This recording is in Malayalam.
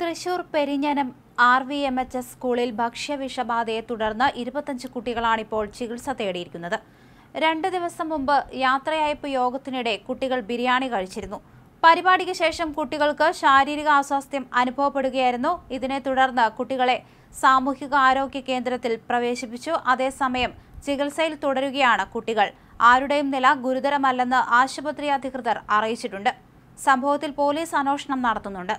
Thrissur Perinjanam R V M H S സ്കൂളിൽ ഭക്ഷ്യവിഷബാധയെ തുടർന്ന് ഇരുപത്തഞ്ച് കുട്ടികളാണിപ്പോൾ ചികിത്സ തേടിയിരിക്കുന്നത് രണ്ട് ദിവസം മുമ്പ് യാത്രയയപ്പ് യോഗത്തിനിടെ കുട്ടികൾ ബിരിയാണി കഴിച്ചിരുന്നു പരിപാടിക്ക് ശേഷം കുട്ടികൾക്ക് ശാരീരിക അസ്വാസ്ഥ്യം അനുഭവപ്പെടുകയായിരുന്നു ഇതിനെ തുടർന്ന് കുട്ടികളെ സാമൂഹിക ആരോഗ്യ കേന്ദ്രത്തിൽ പ്രവേശിപ്പിച്ചു അതേസമയം ചികിത്സയിൽ തുടരുകയാണ് കുട്ടികൾ ആരുടെയും നില ഗുരുതരമല്ലെന്ന് ആശുപത്രി അധികൃതർ അറിയിച്ചിട്ടുണ്ട് സംഭവത്തിൽ പോലീസ് അന്വേഷണം നടത്തുന്നുണ്ട്